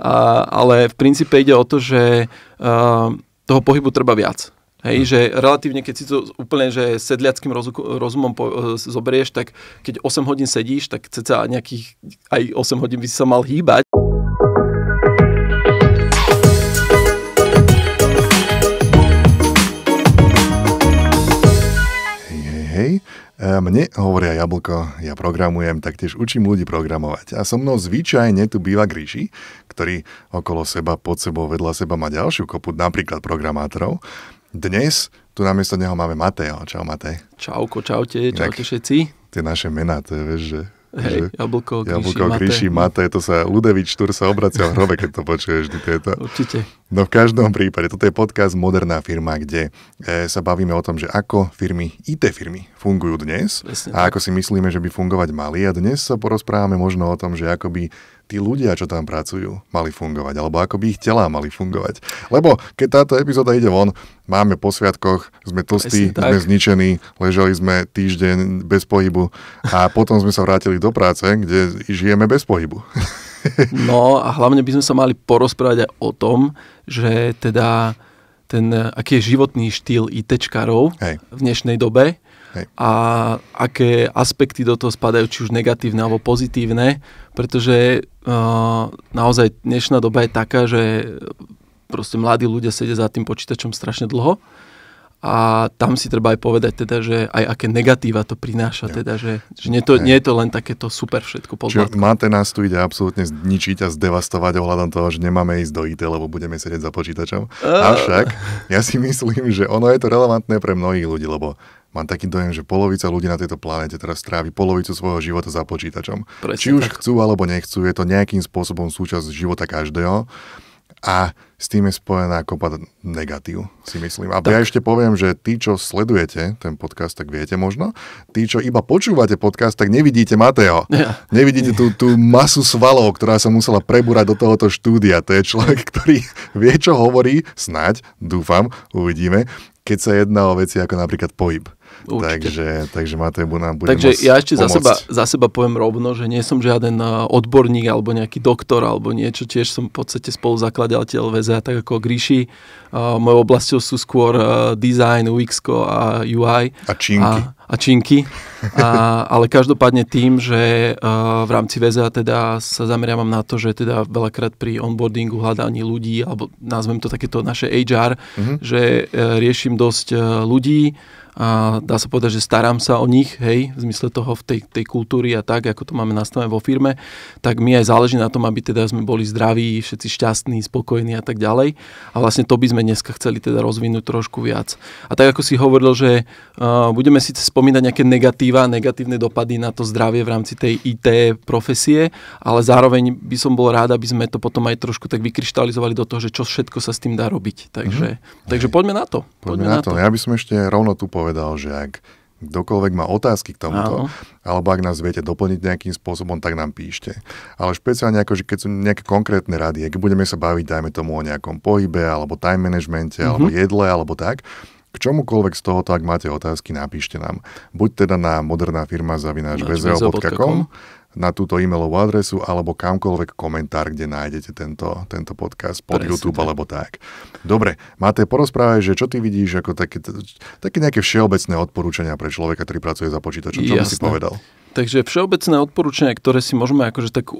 A, ale v princípe ide o to, že a, toho pohybu treba viac. Hej, hm. že relatívne, keď si to úplne že sedliackým rozumom po, e, zoberieš, tak keď 8 hodín sedíš, tak ceca nejakých aj 8 hodín by si sa mal hýbať. E, mne hovoria jablko, ja programujem, taktiež učím ľudí programovať. A so mnou zvyčajne tu býva Gríši, ktorý okolo seba, pod sebou, vedľa seba má ďalšiu kopu, napríklad programátorov. Dnes tu namiesto neho máme Mateo. Čau Matej. Čauko, čaute, čaute všetci. Tie naše mená, to je, vieš, že Hej, jablko, jablko gríši, Matej. Matej, To sa Ludevič Štúr sa obracia v hrobe, keď to počuješ. Vždy, Určite. No v každom prípade, toto je podcast Moderná firma, kde e, sa bavíme o tom, že ako firmy, IT firmy fungujú dnes Presne. a ako si myslíme, že by fungovať mali. A dnes sa porozprávame možno o tom, že ako by tí ľudia, čo tam pracujú, mali fungovať, alebo ako by ich telá mali fungovať. Lebo keď táto epizóda ide von, máme po sviatkoch, sme tlstí, Presne sme tak. zničení, ležali sme týždeň bez pohybu a potom sme sa vrátili do práce, kde žijeme bez pohybu. No a hlavne by sme sa mali porozprávať aj o tom, že teda ten, aký je životný štýl ITčkarov Hej. v dnešnej dobe Hej. a aké aspekty do toho spadajú, či už negatívne alebo pozitívne, pretože uh, naozaj dnešná doba je taká, že proste mladí ľudia sedia za tým počítačom strašne dlho a tam si treba aj povedať teda, že aj aké negatíva to prináša, ja. teda, že, že nie, to, nie je to len takéto super všetko pod Čiže máte nás tu ide absolútne zničiť a zdevastovať ohľadom toho, že nemáme ísť do IT, lebo budeme sedieť za počítačom. Uh. Avšak ja si myslím, že ono je to relevantné pre mnohých ľudí, lebo mám taký dojem, že polovica ľudí na tejto planete teraz strávi polovicu svojho života za počítačom. Presne Či už tak. chcú alebo nechcú, je to nejakým spôsobom súčasť života každého a s tým je spojená kopa negatív, si myslím. A tak. ja ešte poviem, že tí, čo sledujete ten podcast, tak viete možno. Tí, čo iba počúvate podcast, tak nevidíte Mateo. Ja. Nevidíte tú, tú masu svalov, ktorá sa musela prebúrať do tohoto štúdia. To je človek, ktorý vie, čo hovorí, snať, dúfam, uvidíme, keď sa jedná o veci ako napríklad pohyb. Určite. Takže, takže Matej nám bude Takže ja ešte za seba, za seba poviem rovno, že nie som žiaden e, odborník alebo nejaký doktor alebo niečo, tiež som v podstate spoluzakladateľ VZA, tak ako Gríši. Uh, mojou oblasťou sú skôr uh, design, UX a UI. A činky. A, a činky. A, ale každopádne tým, že uh, v rámci VZA teda sa zameriavam na to, že teda veľakrát pri onboardingu, hľadaní ľudí, alebo nazvem to takéto naše HR, mm-hmm. že uh, riešim dosť uh, ľudí, a dá sa povedať, že starám sa o nich, hej, v zmysle toho v tej, tej kultúry a tak, ako to máme nastavené vo firme, tak mi aj záleží na tom, aby teda sme boli zdraví, všetci šťastní, spokojní a tak ďalej. A vlastne to by sme dneska chceli teda rozvinúť trošku viac. A tak ako si hovoril, že uh, budeme síce spomínať nejaké negatíva, negatívne dopady na to zdravie v rámci tej IT profesie, ale zároveň by som bol rád, aby sme to potom aj trošku tak vykryštalizovali do toho, že čo všetko sa s tým dá robiť. Takže, mm-hmm. takže poďme na to. Poďme, poďme na, na to. to. Ja by som ešte rovno tu povedal, povedal, že ak kdokoľvek má otázky k tomuto, Aho. alebo ak nás viete doplniť nejakým spôsobom, tak nám píšte. Ale špeciálne ako, že keď sú nejaké konkrétne rady, ak budeme sa baviť, dajme tomu o nejakom pohybe, alebo time managemente, mm-hmm. alebo mhm. jedle, alebo tak, k čomukoľvek z toho, ak máte otázky, napíšte nám. Buď teda na moderná firma zavináš vzo.com, no, na túto e-mailovú adresu alebo kamkoľvek komentár, kde nájdete tento, tento podcast pod Presne. YouTube alebo tak. Dobre, máte porozprávať, že čo ty vidíš ako také, také nejaké všeobecné odporúčania pre človeka, ktorý pracuje za počítačom. Čo Jasne. by si povedal? Takže všeobecné odporúčania, ktoré si môžeme akože tak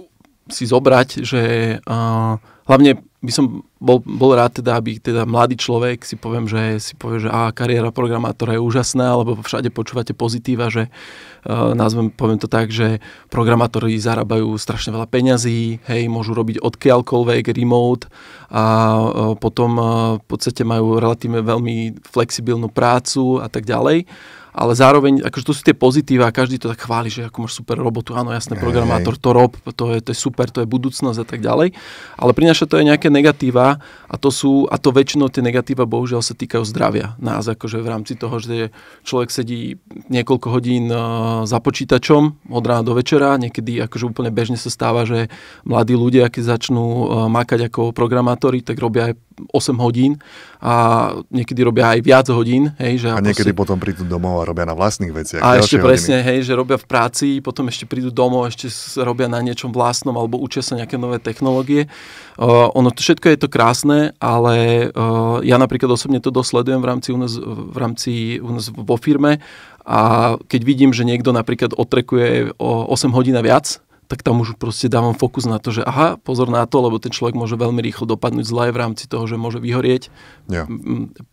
si zobrať, že uh, hlavne by som bol, bol rád teda, aby teda mladý človek si poviem, že si povie, že á, kariéra programátora je úžasná, alebo všade počúvate pozitíva, že uh, nazvem, poviem to tak, že programátori zarábajú strašne veľa peňazí, hej, môžu robiť odkiaľkoľvek, remote a uh, potom uh, v podstate majú relatívne veľmi flexibilnú prácu a tak ďalej ale zároveň, akože to sú tie pozitíva a každý to tak chváli, že ako máš super robotu, áno, jasné, programátor, to rob, to je, to je super, to je budúcnosť a tak ďalej. Ale prináša to aj nejaké negatíva a to sú, a to väčšinou tie negatíva bohužiaľ sa týkajú zdravia nás, akože v rámci toho, že človek sedí niekoľko hodín e, za počítačom od rána do večera, niekedy akože úplne bežne sa stáva, že mladí ľudia, keď začnú e, makať ako programátori, tak robia aj 8 hodín a niekedy robia aj viac hodín. Hej, že a niekedy si... potom prídu domov a robia na vlastných veciach. A ešte presne, hodiny. hej, že robia v práci, potom ešte prídu domov, ešte robia na niečom vlastnom alebo učia sa nejaké nové technológie. Uh, ono to, všetko je to krásne, ale uh, ja napríklad osobne to dosledujem v rámci u nás, v rámci u nás vo firme a keď vidím, že niekto napríklad otrekuje o 8 hodín a viac, tak tam už proste dávam fokus na to, že aha, pozor na to, lebo ten človek môže veľmi rýchlo dopadnúť zle v rámci toho, že môže vyhorieť yeah.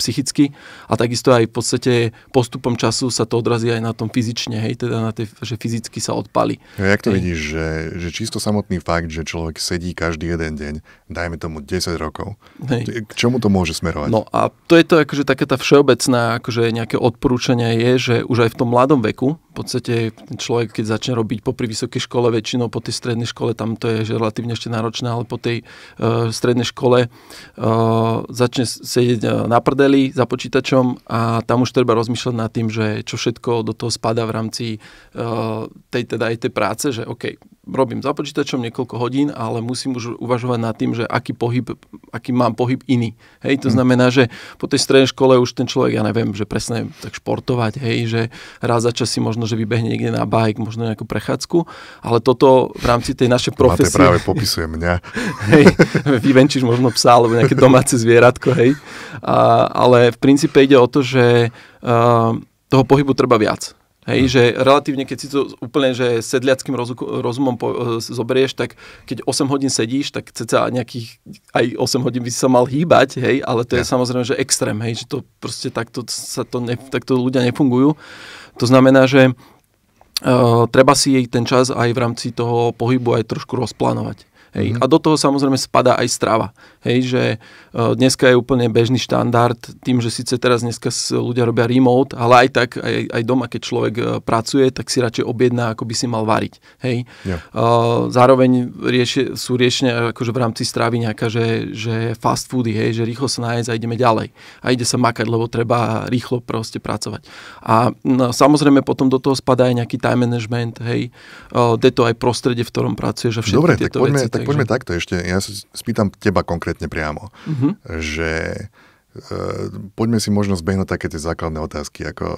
psychicky a takisto aj v podstate postupom času sa to odrazí aj na tom fyzične, hej, teda na tej, že fyzicky sa odpali. Ja, jak to hej. vidíš, že, že čisto samotný fakt, že človek sedí každý jeden deň, dajme tomu 10 rokov, hej. k čomu to môže smerovať? No a to je to akože taká tá všeobecná akože nejaké odporúčanie je, že už aj v tom mladom veku, podstate človek, keď začne robiť popri vysokej škole, väčšinou po tej strednej škole, tam to je že relatívne ešte náročné, ale po tej uh, strednej škole uh, začne sedieť e, na prdeli za počítačom a tam už treba rozmýšľať nad tým, že čo všetko do toho spada v rámci uh, tej teda aj tej práce, že OK, robím za počítačom niekoľko hodín, ale musím už uvažovať nad tým, že aký pohyb, aký mám pohyb iný. Hej, to hm. znamená, že po tej strednej škole už ten človek, ja neviem, že presne tak športovať, hej, že raz za čas si možno možno, že vybehne niekde na bike, možno nejakú prechádzku, ale toto v rámci tej našej no, profesie... Máte práve popisuje mňa. hej, vyvenčíš možno psa alebo nejaké domáce zvieratko, hej. A, ale v princípe ide o to, že uh, toho pohybu treba viac. Hej, no. že relatívne, keď si to úplne že sedliackým rozumom po, e, zoberieš, tak keď 8 hodín sedíš, tak ceca nejakých aj 8 hodín by si sa mal hýbať, hej, ale to ja. je samozrejme, že extrém, hej, že to proste takto, sa to ne, takto ľudia nefungujú. To znamená, že uh, treba si jej ten čas aj v rámci toho pohybu aj trošku rozplánovať. Hej. Mm-hmm. A do toho samozrejme spadá aj strava. Hej, že e, dneska je úplne bežný štandard tým, že síce teraz dneska ľudia robia remote, ale aj tak, aj, aj doma, keď človek e, pracuje, tak si radšej objedná, ako by si mal variť. Hej. Yeah. Zároveň rieši, sú riešenia akože v rámci stravy nejaká, že, že fast foody, hej, že rýchlo sa nájsť a ideme ďalej. A ide sa makať, lebo treba rýchlo proste pracovať. A no, samozrejme potom do toho spadá aj nejaký time management, hej. Uh, to aj prostredie, v ktorom pracuješ a všetky Dobre, tieto tak poďme, veci. Tak Takže... poďme takto ešte. Ja sa spýtam teba konkrétne priamo, uh-huh. že e, poďme si možno zbehnúť také tie základné otázky, ako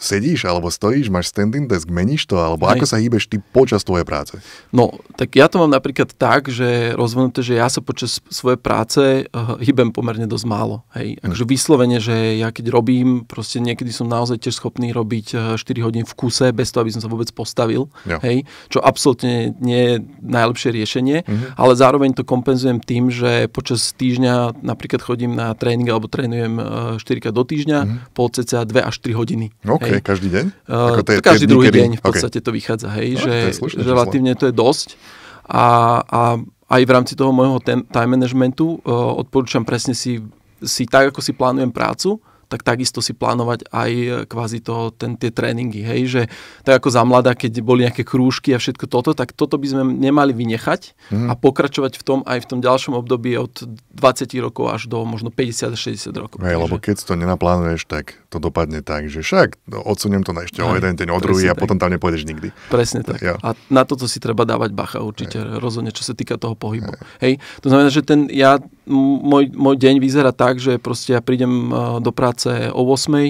sedíš alebo stojíš, máš standing desk, meníš to, alebo Hej. ako sa hýbeš ty počas tvojej práce? No, tak ja to mám napríklad tak, že rozvinuté, že ja sa počas svojej práce uh, hýbem pomerne dosť málo. Hej. Hm. Akože hm. vyslovene, že ja keď robím, proste niekedy som naozaj tiež schopný robiť 4 eh, hodín v kuse, bez toho, aby som sa vôbec postavil. Ja. Hej. Čo absolútne nie je najlepšie riešenie, mhm. ale zároveň to kompenzujem tým, že počas týždňa napríklad chodím na tréning alebo trénujem 4 eh, do týždňa mhm. po cca 2 až 3 hodiny. Okay. Okay, hej. Každý deň? Ako to je, každý tie druhý kedy... deň v podstate okay. to vychádza, hej, no, že, to slušné, že relatívne to je dosť. A, a aj v rámci toho môjho time managementu uh, odporúčam presne si, si tak, ako si plánujem prácu, tak takisto si plánovať aj e, kvázi to, ten, tie tréningy, hej, že tak ako za mladá, keď boli nejaké krúžky a všetko toto, tak toto by sme nemali vynechať mm. a pokračovať v tom aj v tom ďalšom období od 20 rokov až do možno 50-60 rokov. Hej, lebo keď to nenaplánuješ, tak to dopadne tak, že však no, odsuniem to na ešte aj, o jeden deň, o druhý a tak. potom tam nepôjdeš nikdy. Presne tak. Ja. A na toto si treba dávať bacha určite, aj. rozhodne, čo sa týka toho pohybu. Hej. hej, to znamená, že ten, ja môj, môj deň vyzerá tak, že proste ja prídem e, do práce o 8 e,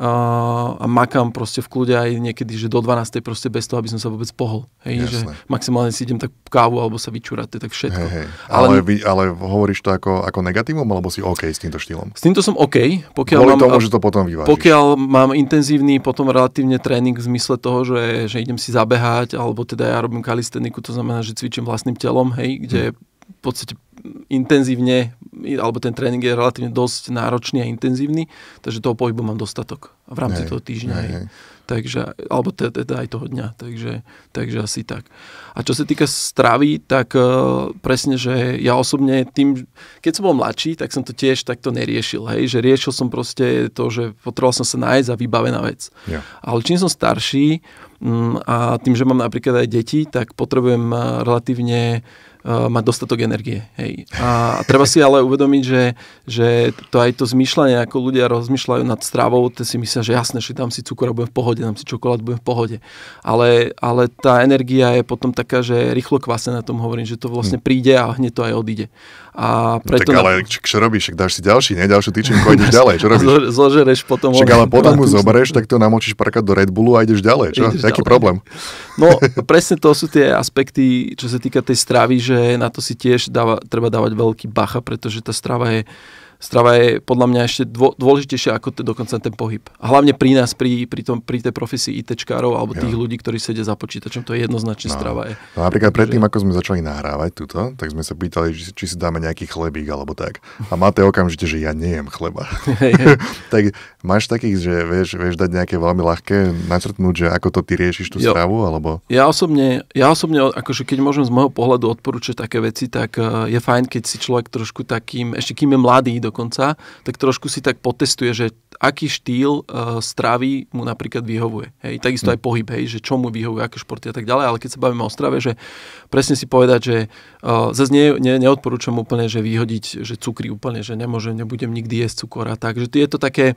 a makám proste v kľude aj niekedy, že do 12. proste bez toho, aby som sa vôbec pohol. Hej, Jasne. že maximálne si idem tak kávu alebo sa vyčúrať, to je tak všetko. Hey, hey. Ale, ale, vy, ale hovoríš to ako, ako negatívom, alebo si OK s týmto štýlom? S týmto som OK. Pokiaľ mám, tomu, že to potom vyvážiš. Pokiaľ mám intenzívny, potom relatívne tréning v zmysle toho, že, že idem si zabehať, alebo teda ja robím kalisteniku, to znamená, že cvičím vlastným telom, hej, kde hmm. v podstate intenzívne, alebo ten tréning je relatívne dosť náročný a intenzívny, takže toho pohybu mám dostatok v rámci hej, toho týždňa. Hej, hej. Takže, alebo teda aj toho dňa, takže, takže asi tak. A čo sa týka stravy, tak uh, presne, že ja osobne tým, keď som bol mladší, tak som to tiež takto neriešil, hej, že riešil som proste to, že potreboval som sa nájsť a vybavená vec. Yeah. Ale čím som starší m, mm, a tým, že mám napríklad aj deti, tak potrebujem e, relatívne uh, Eh, mať dostatok energie. Hej. A treba si ale uvedomiť, že, že to aj to zmýšľanie, ako ľudia rozmýšľajú nad stravou, to si myslia, že jasné, že tam si cukor a budem v pohode, tam si čokolád budem v pohode. Ale, ale tá energia je potom taká, že rýchlo na tom hovorím, že to vlastne hm. príde a hneď to aj odíde. A no preto no tak ale na... čo, čo robíš? ak dáš si ďalší, ne? Ďalšiu tyčinku a ideš ďalej. Čo robíš? Zožereš potom... Čak ale potom mu zoberieš, tak to namočíš parkať do Red Bullu a ideš ďalej. Čo? Ideš Taký ďalej. problém. No presne to sú tie aspekty, čo sa týka tej stravy, že na to si tiež dáva, treba dávať veľký bacha, pretože tá strava je strava je podľa mňa ešte dvo, dôležitejšia ako te, dokonca ten pohyb. A hlavne pri nás, pri, pri, tom, pri tej profesii ITčkárov alebo tých ja. ľudí, ktorí sedia za počítačom, to je jednoznačne no. strava. Je. No napríklad predtým, ako sme začali nahrávať túto, tak sme sa pýtali, či, či si dáme nejaký chlebík alebo tak. A máte okamžite, že ja nejem chleba. tak máš takých, že vieš, vieš dať nejaké veľmi ľahké, načrtnúť, že ako to ty riešiš tú jo. stravu? Alebo... Ja osobne, ja osobne, akože keď môžem z môjho pohľadu odporúčať také veci, tak eh, je fajn, keď si človek trošku takým, ešte kým je mladý, do dokonca, tak trošku si tak potestuje, že aký štýl uh, stravy mu napríklad vyhovuje. Hej, takisto hm. aj pohyb, hej, že čo mu vyhovuje, aké športy a tak ďalej, ale keď sa bavíme o strave, že presne si povedať, že Zase ne, ne, neodporúčam úplne, že vyhodiť, že cukry úplne, že nemôžem, nebudem nikdy jesť cukor a tak. Že je to také,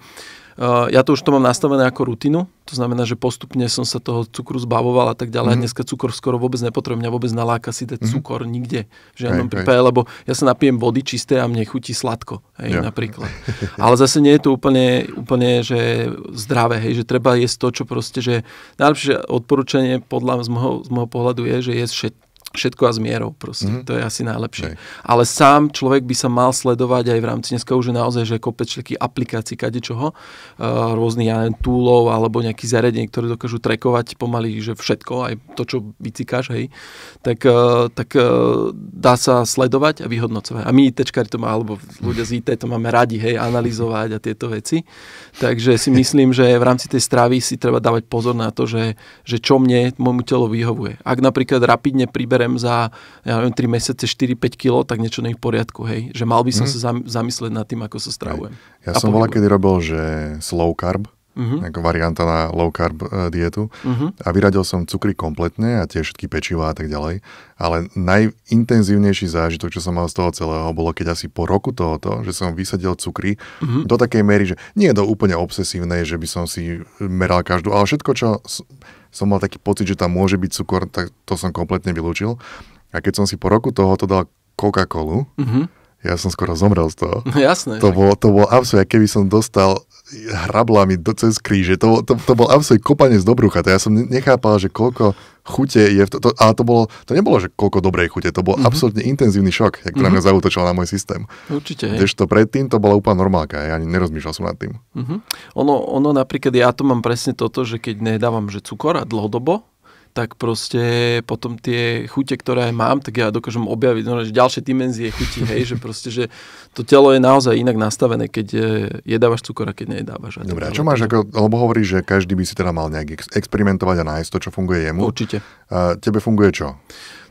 ja to už to mám nastavené ako rutinu, to znamená, že postupne som sa toho cukru zbavoval a tak ďalej. Mm-hmm. Dneska cukor skoro vôbec nepotrebujem, mňa vôbec naláka si cukor mm-hmm. cukor nikde v žiadnom hey, prípade, lebo ja sa napijem vody čisté a mne chutí sladko, hej, ja. napríklad. Ale zase nie je to úplne, úplne že zdravé, hej, že treba jesť to, čo proste, že najlepšie odporúčanie podľa z môjho, z môjho pohľadu je, že jesť všetko všetko a s mierou proste. Mm-hmm. To je asi najlepšie. Hej. Ale sám človek by sa mal sledovať aj v rámci dneska už je naozaj, že kopec všetkých aplikácií, kade čoho, uh, eh, rôznych ja neviem, túlov alebo nejakých zariadení, ktoré dokážu trekovať pomaly, že všetko, aj to, čo vycikáš, hej, tak, uh, tak uh, dá sa sledovať a vyhodnocovať. A my ITčkári to má, alebo ľudia z IT to máme radi, hej, analyzovať a tieto veci. Takže si myslím, že v rámci tej stravy si treba dávať pozor na to, že, že čo mne, môjmu telu vyhovuje. Ak napríklad rapidne pribere zoberem za, ja neviem, 3 mesiace 4-5 kg, tak niečo nie je v poriadku, hej. Že mal by som hmm. sa zamyslieť nad tým, ako sa stravujem. Ja a som bola kedy robil, že slow carb, uh-huh. ako varianta na low carb e, dietu. Uh-huh. A vyradil som cukry kompletne a tie všetky pečivá a tak ďalej. Ale najintenzívnejší zážitok, čo som mal z toho celého, bolo keď asi po roku tohoto, že som vysadil cukry uh-huh. do takej miery, že nie do úplne obsesívnej, že by som si meral každú, ale všetko, čo som mal taký pocit, že tam môže byť cukor, tak to som kompletne vylúčil. A keď som si po roku tohoto dal Coca-Colu, uh-huh ja som skoro zomrel z toho. No, jasné. To bolo, to bolo absolútne, keby som dostal hrabla mi do cez kríže. To, to, to bol absolútne kopanie z brucha. To ja som nechápal, že koľko chute je v to, to, ale to, bolo, to nebolo, že koľko dobrej chute, to bol mm-hmm. absolútne intenzívny šok, ktorý mm-hmm. mňa mhm. zautočil na môj systém. Určite. to predtým to bola úplne normálka, ja ani nerozmýšľal som nad tým. Mm-hmm. Ono, ono napríklad, ja to mám presne toto, že keď nedávam že cukor a dlhodobo, tak proste potom tie chute, ktoré aj mám, tak ja dokážem objaviť no, že ďalšie dimenzie chuti, hej, že proste, že to telo je naozaj inak nastavené, keď e, jedávaš cukor a keď nejedávaš. Dobre, a čo máš, ako, lebo hovoríš, že každý by si teda mal nejak experimentovať a nájsť to, čo funguje jemu. Určite. A tebe funguje čo?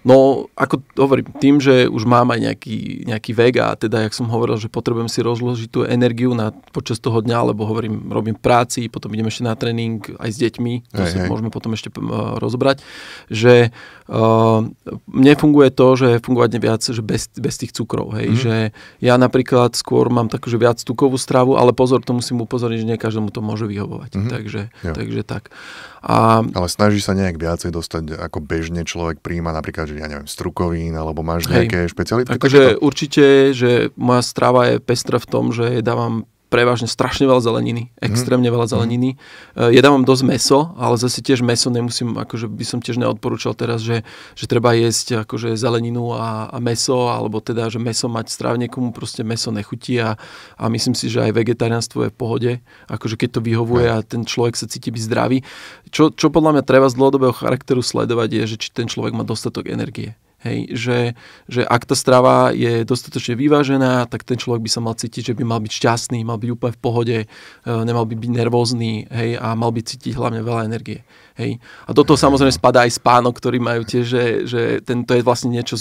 No, ako hovorím, tým, že už mám aj nejaký, nejaký vek a teda, jak som hovoril, že potrebujem si rozložiť tú energiu na, počas toho dňa, lebo hovorím, robím práci, potom idem ešte na tréning aj s deťmi, to hej, si hej. môžeme potom ešte uh, rozbrať, že uh, mne funguje to, že fungovať viac že bez, bez tých cukrov, hej, mm-hmm. že ja napríklad skôr mám takú, že viac tukovú stravu, ale pozor, to musím upozorniť, že nie každému to môže vyhovovať, mm-hmm. takže, takže tak. A... Ale snaží sa nejak viacej dostať, ako bežne človek príjma napríklad, že ja neviem, strukovín, alebo máš Hej. nejaké špeciality? Takže určite, že moja strava je pestra v tom, že dávam prevažne strašne veľa zeleniny, mhm. extrémne veľa mhm. zeleniny. Mm. E, Jedávam dosť meso, ale zase tiež meso nemusím, akože by som tiež neodporúčal teraz, že, že treba jesť akože zeleninu a, a meso, alebo teda, že meso mať strávne, komu proste meso nechutí a, a myslím si, že aj vegetariánstvo je v pohode, akože keď to vyhovuje a ten človek sa cíti byť zdravý. Čo, čo podľa mňa treba z dlhodobého charakteru sledovať je, že či ten človek má dostatok energie. Hej, že, že ak tá strava je dostatočne vyvážená, tak ten človek by sa mal cítiť, že by mal byť šťastný, mal byť úplne v pohode, e, nemal by byť nervózny hej, a mal by cítiť hlavne veľa energie. Hej. A toto samozrejme spadá aj spánok, ktorý majú tie, že, že ten, to je vlastne niečo,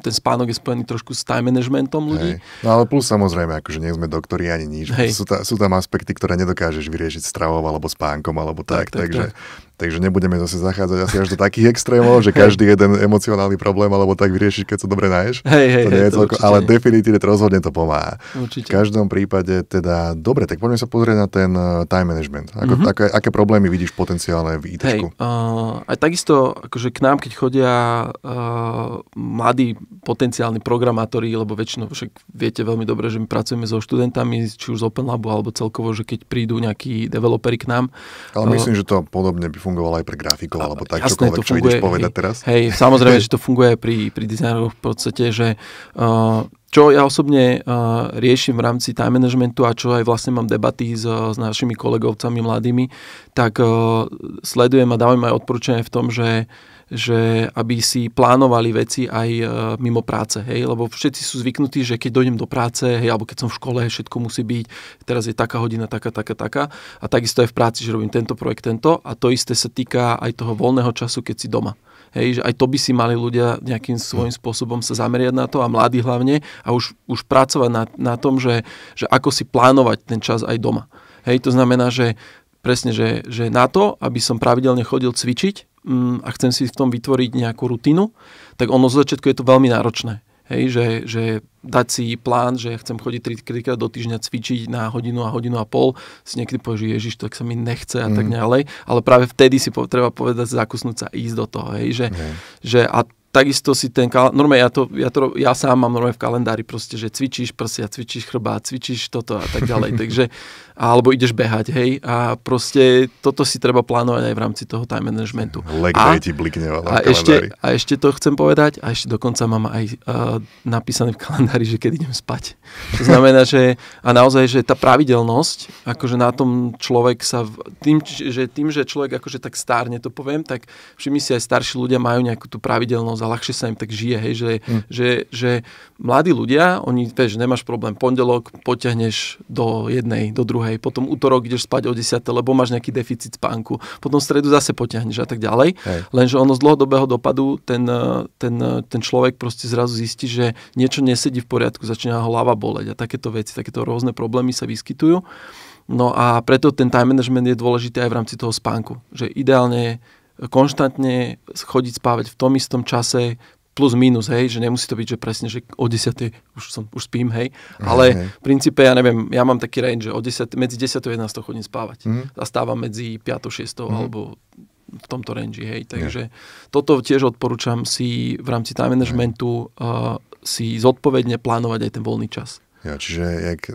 ten spánok je spojený trošku s time managementom ľudí. Hej. No ale plus samozrejme, akože nie sme doktori ani nič. Hej. Sú, tá, sú tam aspekty, ktoré nedokážeš vyriešiť stravou alebo spánkom alebo tak, tak, tak takže tak. Takže nebudeme zase zachádzať asi až do takých extrémov, že každý jeden emocionálny problém alebo tak vyriešiť, keď sa dobre náješ. Hej, hej, to nie je to celko, ale definitívne to rozhodne to pomáha. Určite. V každom prípade teda, dobre, tak poďme sa pozrieť na ten eh, time management. Ako, mm-hmm. aké, aké problémy vidíš potenciálne v IT? Hej, uh, eh, aj takisto, akože k nám, keď chodia uh, mladí potenciálni programátori, lebo väčšinou však viete veľmi dobre, že my pracujeme so študentami, či už z Open Labu, alebo celkovo, že keď prídu nejakí developeri k nám. Ale uh, myslím, že to podobne by fungovalo aj pre grafikov, alebo tak Jasné, čokoľvek, funguje, čo ideš povedať hej, teraz? Hej, samozrejme, že to funguje aj pri, pri dizajneroch v podstate, že uh, čo ja osobne uh, riešim v rámci time managementu a čo aj vlastne mám debaty s, s našimi kolegovcami mladými, tak uh, sledujem a dávam aj odporúčanie v tom, že uh, že aby si plánovali veci aj e, mimo práce, hej, lebo všetci sú zvyknutí, že keď dojdem do práce, hej, alebo keď som v škole, všetko musí byť, teraz je taká hodina, taká, taká, taká a takisto aj v práci, že robím tento projekt, tento a to isté sa týka aj toho voľného času, keď si doma. Hej, že aj to by si mali ľudia nejakým svojím spôsobom sa zameriať na to a mladí hlavne a už, už pracovať na, na tom, že, že ako si plánovať ten čas aj doma. Hej, to znamená, že presne, že, že na to, aby som pravidelne chodil cvičiť, Mm, a chcem si v tom vytvoriť nejakú rutinu, tak ono z začiatku je to veľmi náročné. Hej, že, že dať si plán, že ja chcem chodiť 3 krát do týždňa cvičiť na hodinu a hodinu a pol, si niekedy povie, že ježiš, tak sa mi nechce a mm. tak ďalej, ale práve vtedy si po, treba povedať, zakusnúť sa, ísť do toho, hej, že, mm. že a takisto si ten kalendár, normálne ja to, ja to, ja sám mám normálne v kalendári proste, že cvičíš prsia, cvičíš chrbát, cvičíš toto a tak ďalej, takže alebo ideš behať, hej. A proste toto si treba plánovať aj v rámci toho time managementu. Leg a, ti blikne a ešte, a ešte to chcem povedať, a ešte dokonca mám aj uh, napísané v kalendári, že keď idem spať. To znamená, že a naozaj, že tá pravidelnosť, akože na tom človek sa, tým, že, tým, že človek akože tak stárne, to poviem, tak všimni si aj starší ľudia majú nejakú tú pravidelnosť a ľahšie sa im tak žije, hej, že, hm. že, že mladí ľudia, oni, vieš, nemáš problém, pondelok potiahneš do jednej, do druhej druhej, potom útorok ideš spať o 10, lebo máš nejaký deficit spánku, potom stredu zase potiahneš a tak ďalej. Hej. Lenže ono z dlhodobého dopadu ten, eh, ten, eh, ten človek proste zrazu zistí, že niečo nesedí v poriadku, začína ho hlava boleť a takéto veci, takéto rôzne problémy sa vyskytujú. No a preto ten time management je dôležitý aj v rámci toho spánku. Že ideálne konštantne chodiť spávať v tom istom čase, plus minus, hej, že nemusí to byť, že presne, že o 10 už, som, už spím, hej, mhm, ale okay. v princípe, ja neviem, ja mám taký range, že o 10, medzi 10 a 11 chodím spávať mm. a stávam medzi 5 a 6 mm. alebo v tomto range, hej, takže yeah. toto tiež odporúčam si v rámci time managementu uh, si zodpovedne plánovať aj ten voľný čas. Ja, čiže jak, e,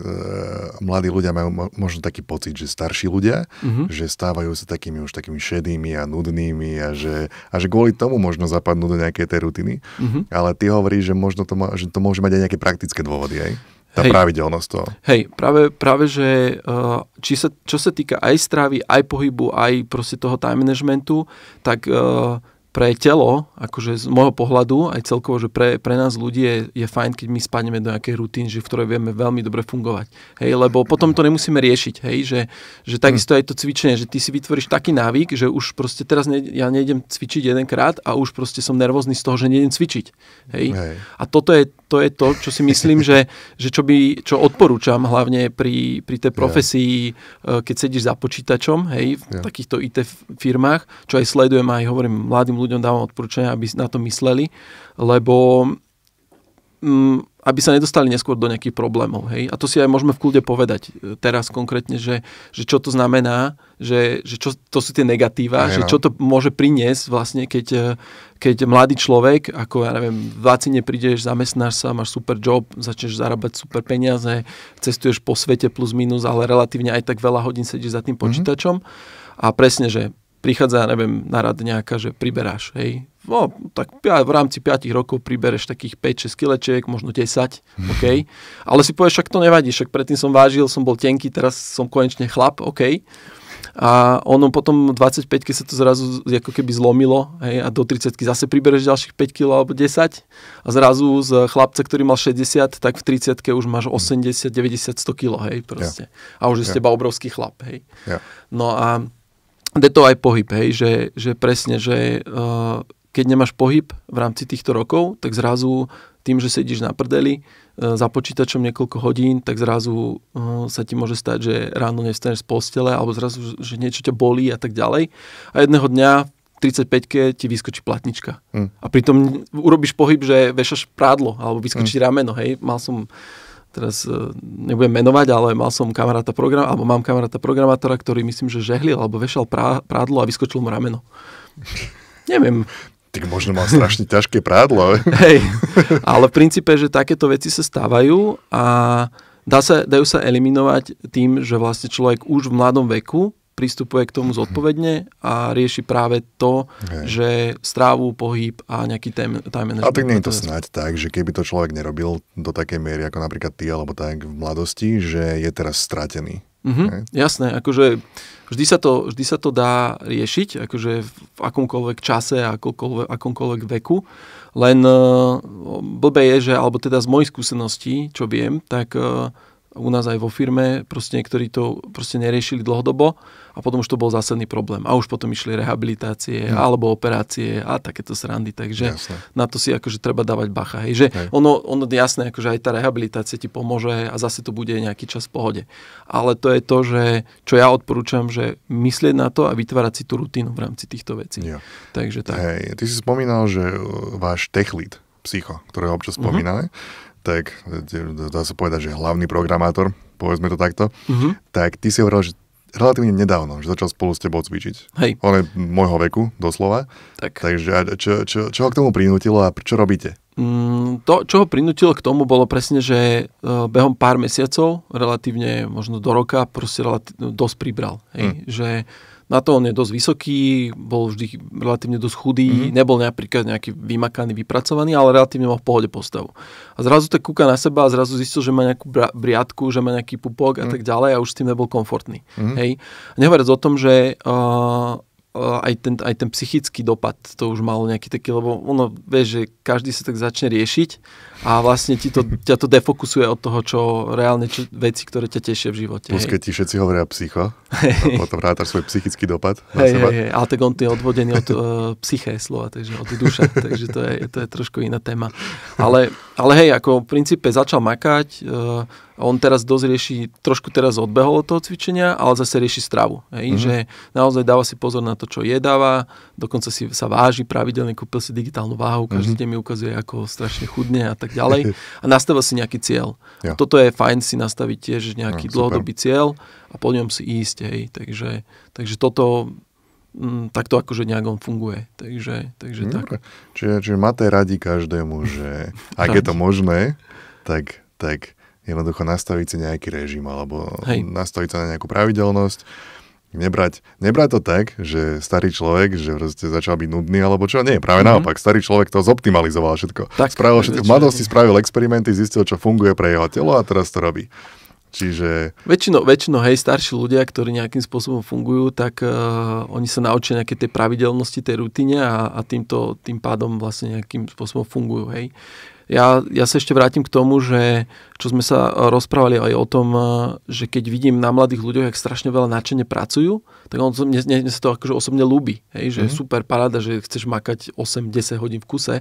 mladí ľudia majú mo- možno taký pocit, že starší ľudia, mm-hmm. že stávajú sa takými už takými šedými a nudnými a že, a že kvôli tomu možno zapadnú do nejakej tej rutiny. Mm-hmm. Ale ty hovoríš, že možno to, že to môže mať aj nejaké praktické dôvody. Aj? Tá hej, pravidelnosť toho. Hej, práve, práve že e, či sa, čo sa týka aj stravy, aj pohybu, aj proste toho time managementu, tak uh, pre telo, akože z môjho pohľadu, aj celkovo, že pre, pre nás ľudí je, je fajn, keď my spadneme do nejakej rutín, že v ktorej vieme veľmi dobre fungovať. Hej, lebo potom to nemusíme riešiť, hej, že, že takisto hm. aj to cvičenie, že ty si vytvoríš taký návyk, že už proste teraz ne, ja nejdem cvičiť jedenkrát a už proste som nervózny z toho, že nejdem cvičiť. Hej. hej. A toto je, to je to, čo si myslím, že, že čo, by, čo odporúčam hlavne pri, pri tej profesii, yeah. keď sedíš za počítačom, hej, v yeah. takýchto IT firmách, čo aj sledujem aj hovorím mladým ľuďom, ľuďom dávam odporúčania, aby na to mysleli, lebo m, mm, aby sa nedostali neskôr do nejakých problémov. Hej? A to si aj môžeme v kľude povedať e, teraz konkrétne, že, že čo to znamená, že, že čo, to sú tie negatíva, aj, že no. čo to môže priniesť vlastne, keď, e, keď mladý človek, ako ja neviem, v Lacine prídeš, zamestnáš sa, máš super job, začneš zarábať super peniaze, cestuješ po svete plus minus, ale relatívne aj tak veľa hodín sedíš za tým mhm. počítačom. Mm-hmm. A presne, že prichádza, neviem, na rad nejaká, že priberáš, hej, no, tak v rámci 5 rokov pribereš takých 5-6 kilečiek, možno 10, mhm. OK. Ale si povieš, však to nevadí, však predtým som vážil, som bol tenký, teraz som konečne chlap, OK. A ono potom 25 keď sa to zrazu ako keby zlomilo hej, a do 30 zase pribereš ďalších 5 kg alebo 10 a zrazu z chlapca, ktorý mal 60, tak v 30 už máš 80, 90, 100 kg, hej, proste. Yeah. A už je yeah. z teba obrovský chlap, hej. Yeah. No a je to aj pohyb, hej, že, že presne, že uh, keď nemáš pohyb v rámci týchto rokov, tak zrazu tým, že sedíš na prdeli uh, za počítačom niekoľko hodín, tak zrazu uh, sa ti môže stať, že ráno nestaneš z postele alebo zrazu, že niečo ťa bolí a tak ďalej. A jedného dňa 35-ke ti vyskočí platnička. Mm. A pritom urobíš pohyb, že vešaš prádlo alebo vyskočí mm. rameno, hej. Mal som teraz e, nebudem menovať, ale mal som kamaráta program, alebo mám kamaráta programátora, ktorý myslím, že žehlil alebo vešal prá, prádlo a vyskočil mu rameno. Neviem. Tak možno mal strašne ťažké prádlo. Hej, ale v princípe, že takéto veci sa stávajú a dá sa, dajú sa eliminovať tým, že vlastne človek už v mladom veku pristupuje k tomu zodpovedne a rieši práve to, Hej. že strávu, pohyb a nejaký time, time management. A tak nie je to snáď tak, že keby to človek nerobil do takej miery ako napríklad ty alebo tak v mladosti, že je teraz stratený. Mm-hmm, okay. Jasné, akože vždy sa, to, vždy sa to dá riešiť, akože v akomkoľvek čase a akomkoľvek, akomkoľvek veku, len uh, e, blbe je, že, alebo teda z mojich skúseností, čo viem, tak uh, u nás aj vo firme, proste niektorí to proste neriešili dlhodobo a potom už to bol zásadný problém. A už potom išli rehabilitácie hmm. alebo operácie a takéto srandy, takže jasné. na to si akože treba dávať bacha. Hej. Že hej. Ono, ono jasné, akože aj tá rehabilitácia ti pomôže a zase to bude nejaký čas v pohode. Ale to je to, že čo ja odporúčam, že myslieť na to a vytvárať si tú rutinu v rámci týchto vecí. Ja. Takže tak. Hej, ty si spomínal, že uh, váš techlit, psycho, ktoré občas mm-hmm. tak e, e, dá sa povedať, že hlavný programátor, povedzme to takto, mm-hmm. tak ty si hovoril, že relatívne nedávno, že začal spolu s tebou cvičiť. Hej. On je môjho veku, doslova. Tak. Takže čo, čo, čo ho k tomu prinútilo a čo robíte? Mm, to, čo ho prinútilo k tomu, bolo presne, že e, behom pár mesiacov, relatívne možno do roka, proste relatívne, no, dosť pribral. Hej. Mm. Že na to on je dosť vysoký, bol vždy relatívne dosť chudý, mm-hmm. nebol napríklad nejaký vymakaný, vypracovaný, ale relatívne mal v pohode postavu. A zrazu tak kúka na seba a zrazu zistil, že má nejakú briadku, že má nejaký pupok mm-hmm. a mhm. tak ďalej a už s tým nebol komfortný. Mm-hmm. Hej. Nehovoriac o tom, že uh, aj ten, aj ten psychický dopad to už malo nejaký taký, lebo ono, vie, že každý sa tak začne riešiť a vlastne ti to, ťa to defokusuje od toho, čo reálne čo, veci, ktoré ťa tešia v živote. Plus, keď ti všetci hovoria psycho, hey. potom rátaš svoj psychický dopad na hey, seba. ale tak on je odvodený od uh, psyché slova, takže od duša, takže to je, to je trošku iná téma. Ale ale hej, ako v princípe začal makať, uh, on teraz dosť rieši, trošku teraz odbehol od toho cvičenia, ale zase rieši stravu. Hej, mm-hmm. Že naozaj dáva si pozor na to, čo jedáva, dokonca si sa váži pravidelne, kúpil si digitálnu váhu, každý mm-hmm. deň mi ukazuje, ako strašne chudne a tak ďalej. A nastavil si nejaký cieľ. Ja. Toto je fajn si nastaviť tiež nejaký ja, no, dlhodobý cieľ a po ňom si ísť. Hej. Takže, takže toto Mm, tak to akože nejak on funguje. Takže, takže mm, tak. Čiže, čiže Matej radí každému, že ak je to možné, tak, tak jednoducho nastaviť si nejaký režim alebo Hej. nastaviť sa na nejakú pravidelnosť. Nebrať, nebrať to tak, že starý človek, že proste začal byť nudný, alebo čo? Nie, práve mm-hmm. naopak. Starý človek to zoptimalizoval všetko. Tak, spravil všetko. V mladosti spravil experimenty, zistil, čo funguje pre jeho telo a teraz to robí. Čiže... Väčšinou, väčšino, hej, starší ľudia, ktorí nejakým spôsobom fungujú, tak uh, oni sa naučia nejaké tej pravidelnosti, tej rutine a, a týmto, tým pádom vlastne nejakým spôsobom fungujú, hej. Ja, ja sa ešte vrátim k tomu, že čo sme sa rozprávali aj o tom, že keď vidím na mladých ľuďoch, jak strašne veľa nadšene pracujú, tak on, mne, mne, mne sa to akože osobne ľúbi. Hej, že mm super paráda, že chceš makať 8-10 hodín v kuse,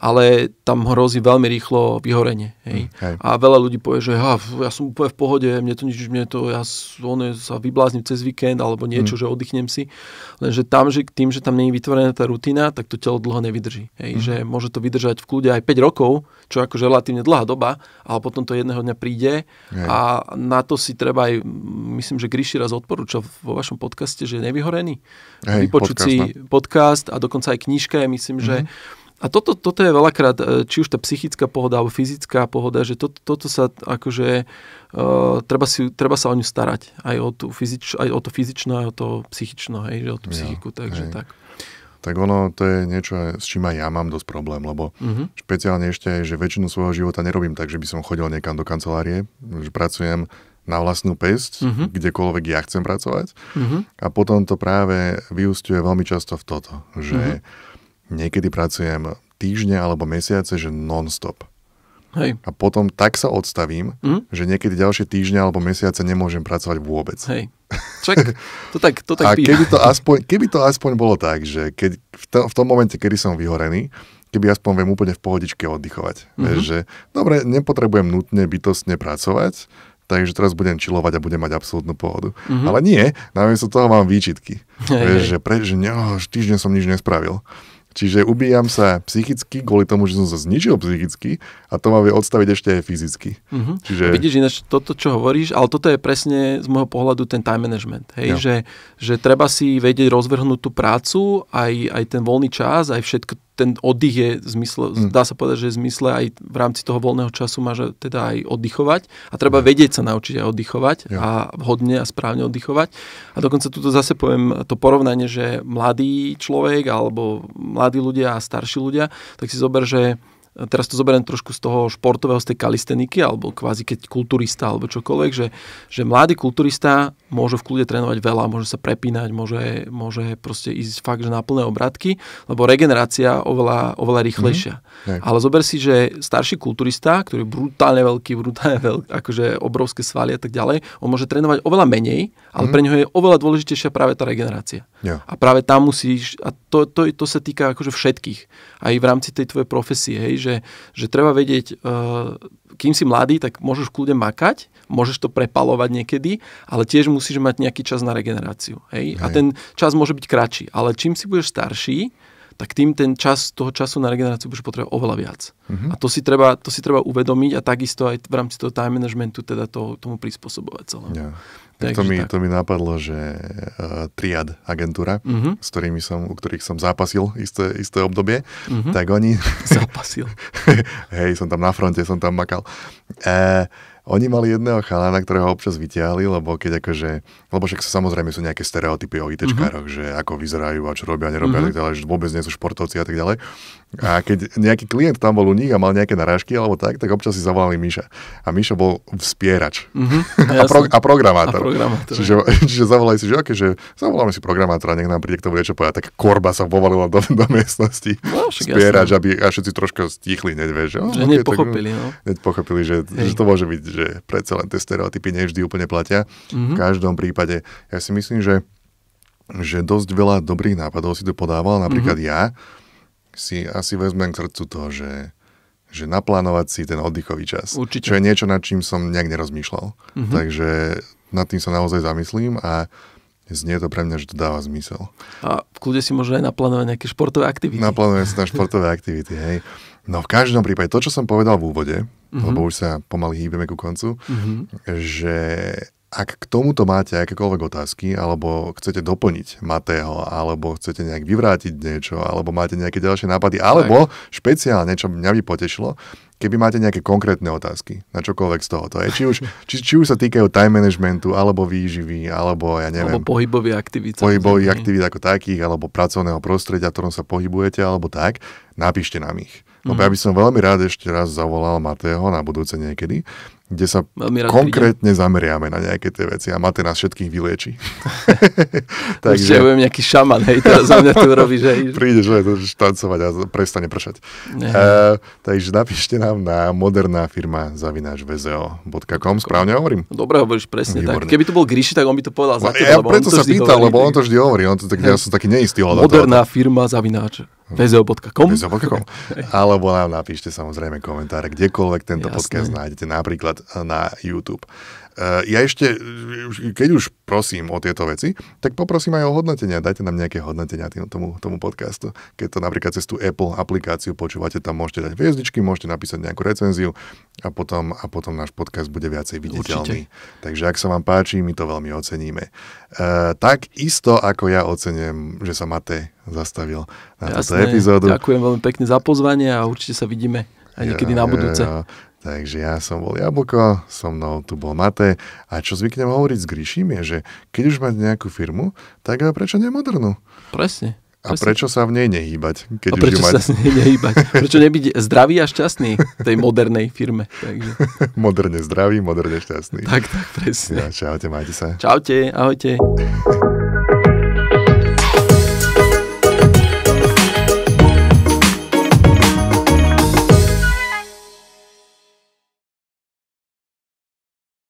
ale tam hrozí veľmi rýchlo vyhorenie. Hej. Mm, a veľa ľudí povie, že ha, ja som úplne v pohode, mne to nič, mne to, ja on, sa vybláznim cez víkend alebo niečo, mm. že oddychnem si. Lenže tam, že tým, že tam nie je vytvorená tá rutina, tak to telo dlho nevydrží. Hej, mm. Že môže to vydržať v kľude aj 5 rokov, čo je akože relatívne dlhá doba, ale potom to jedného dňa príde Hej. a na to si treba aj, myslím, že Gríši raz odporúčal vo vašom podcaste, že je nevyhorený. Hej, Vypočuť podcast, si ne? No. podcast a dokonca aj knižka je, myslím, mm-hmm. že mhm. a toto, toto je veľakrát, e, či už tá psychická pohoda alebo fyzická pohoda, že to, toto sa akože, uh, treba, si, treba sa o ňu starať. Aj o, tú fyzič, aj o to fyzično, aj o to psychično, hej, že o tú psychiku. Ja, takže hej. tak tak ono to je niečo, s čím aj ja mám dosť problém, lebo uh-huh. špeciálne ešte aj, že väčšinu svojho života nerobím tak, že by som chodil niekam do kancelárie, že pracujem na vlastnú pesť, uh-huh. kdekoľvek ja chcem pracovať. Uh-huh. A potom to práve vyústiuje veľmi často v toto, že uh-huh. niekedy pracujem týždne alebo mesiace, že non-stop. Hej. A potom tak sa odstavím, uh-huh. že niekedy ďalšie týždne alebo mesiace nemôžem pracovať vôbec. Hej. Čak, to tak, to tak a keby to, aspoň, keby to aspoň bolo tak, že keď, v, to, v tom momente, kedy som vyhorený, keby aspoň viem úplne v pohodičke oddychovať. Mm-hmm. Vieš, mhm. že dobre, nepotrebujem nutne bytostne pracovať, takže teraz budem čilovať a budem mať absolútnu pohodu. Mm-hmm. Ale nie, sa toho mám výčitky. Hey, vieš, hey. že, pre, že ne, oh, týždeň som nič nespravil. Čiže ubíjam sa psychicky kvôli tomu, že som sa zničil psychicky a to ma vie odstaviť ešte aj fyzicky. Uh-huh. Čiže... Vidíš ináč toto, čo hovoríš, ale toto je presne z môjho pohľadu ten time management. Hej? Ja. Že, že treba si vedieť rozvrhnúť tú prácu, aj, aj ten voľný čas, aj všetko ten oddych je zmysl, mm. dá sa povedať, že je zmysle aj v rámci toho voľného času máš teda aj oddychovať a treba mm. vedieť sa naučiť aj oddychovať yeah. a vhodne a správne oddychovať. A dokonca tu zase poviem to porovnanie, že mladý človek alebo mladí ľudia a starší ľudia, tak si zober, že teraz to zoberiem trošku z toho športového, z tej kalisteniky, alebo kvázi keď kulturista, alebo čokoľvek, že, že mladý kulturista môže v kľude trénovať veľa, môže sa prepínať, môže, môže proste ísť fakt, že na plné obratky, lebo regenerácia oveľa, oveľa mhm. rýchlejšia. Mm-hmm. Ale zober si, že starší kulturista, ktorý je brutálne veľký, brutálne veľký, akože obrovské svaly a tak ďalej, on môže trénovať oveľa menej, ale mm-hmm. pre neho je oveľa dôležitejšia práve tá regenerácia. Yeah. A práve tam musíš, a to, to, to sa týka akože všetkých, aj v rámci tej tvojej profesie, hej, že, že treba vedieť, uh, kým si mladý, tak môžeš kľudne makať, môžeš to prepalovať niekedy, ale tiež musíš mať nejaký čas na regeneráciu. Hej? hej. A ten čas môže byť kratší, ale čím si budeš starší, tak tým ten čas, toho času na regeneráciu budeš potrebovať oveľa viac. Mm-hmm. A to si, treba, to si treba uvedomiť a takisto aj v rámci toho time managementu teda to, tomu prispôsobovať celé. Yeah. Takže to, mi, tak. to mi napadlo, že uh, Triad agentúra, uh-huh. s ktorými som, u ktorých som zápasil isté, isté obdobie, uh-huh. tak oni... Zápasil. hej, som tam na fronte, som tam makal. Uh, oni mali jedného chalana, ktorého občas vytiahli, lebo keď akože, lebo však samozrejme sú nejaké stereotypy o mhm. ITčkároch, uh-huh. že ako vyzerajú a čo robia, nerobia, uh-huh. tak ďalej, že vôbec nie sú športovci a tak ďalej. A keď nejaký klient tam bol u nich a mal nejaké narážky alebo tak, tak občas si zavolali Miša. A Miša bol vspierač mhm, uh-huh, a, pro, a, programátor. a programátor. Čiže, čiže zavolali si, že, okay, že zavoláme si programátora, nech nám príde k tomu niečo povedať. Tak korba sa povalila do, do miestnosti. No, vspierač, jasné. aby a všetci trošku stichli, neď vieš. Že, že okay, nepochopili. Tak, no. Nepochopili, že, že, to môže byť, že predsa len tie stereotypy nevždy úplne platia. Uh-huh. V každom prípade, ja si myslím, že, že dosť veľa dobrých nápadov si to podával, napríklad uh-huh. ja si asi vezmem k srdcu toho, že, že naplánovať si ten oddychový čas. Určite. Čo je niečo, nad čím som nejak nerozmýšľal. Mm-hmm. Takže nad tým sa naozaj zamyslím a znie to pre mňa, že to dáva zmysel. A v kľude si môže aj naplánovať nejaké športové aktivity. Naplánovať si na športové aktivity, hej. No v každom prípade, to, čo som povedal v úvode, mm-hmm. lebo už sa pomaly hýbeme ku koncu, mm-hmm. že ak k tomuto máte akékoľvek otázky, alebo chcete doplniť Matého, alebo chcete nejak vyvrátiť niečo, alebo máte nejaké ďalšie nápady, alebo tak. špeciálne, čo mňa by potešilo, keby máte nejaké konkrétne otázky na čokoľvek z toho. Je, či, už, či, či už sa týkajú time managementu, alebo výživy, alebo ja neviem. Alebo pohybových aktivít. Pohybových aktivít ako takých, alebo pracovného prostredia, v ktorom sa pohybujete, alebo tak, napíšte nám ich. Lebo mhm. ja by som veľmi rád ešte raz zavolal Matého na budúce niekedy kde sa konkrétne prídem. zameriame na nejaké tie veci a máte nás všetkých vylieči. Takže... Ešte ja budem nejaký šaman, hej, teraz za mňa tu robíš, hej. Prídeš štancovať a prestane pršať. Uh, takže napíšte nám na moderná firma zavináč správne hovorím? Dobre hovoríš, presne Výborné. tak. Keby to bol Gríši, tak on by to povedal za no, teba. Ja preto sa pýtal, lebo on to vždy hovorí, on to, tak, ja som taký neistý. Moderná firma zavináč VZO.com. VZO.com. Alebo nám napíšte samozrejme komentáre, kdekoľvek tento Jasne. podcast nájdete, napríklad eh, na YouTube. Eh, ja ešte, eh, keď už prosím o tieto veci, tak poprosím aj o hodnotenia. Dajte nám nejaké hodnotenia tým, tomu, tomu podcastu. Keď to napríklad cez tú Apple aplikáciu počúvate, tam môžete dať hviezdičky, môžete napísať nejakú recenziu a potom, a potom náš podcast bude viacej viditeľný. Určite. Takže ak sa vám páči, my to veľmi oceníme. E, tak isto, ako ja ocením, že sa Matej zastavil na Jasné, túto epizódu. Ďakujem veľmi pekne za pozvanie a určite sa vidíme aj niekedy ja, na budúce. Ja, ja. Takže ja som bol Jablko, so mnou tu bol Mate a čo zvyknem hovoriť s Gríšim je, že keď už máte nejakú firmu, tak a prečo nemodernú? Presne. A presne. prečo sa v nej nehýbať? Keď a prečo už sa v nej nehýbať? Prečo nebyť zdravý a šťastný tej modernej firme? Takže. moderne zdravý, moderne šťastný. Tak, tak, presne. Ja, čaute, majte sa. Čaute, ahojte.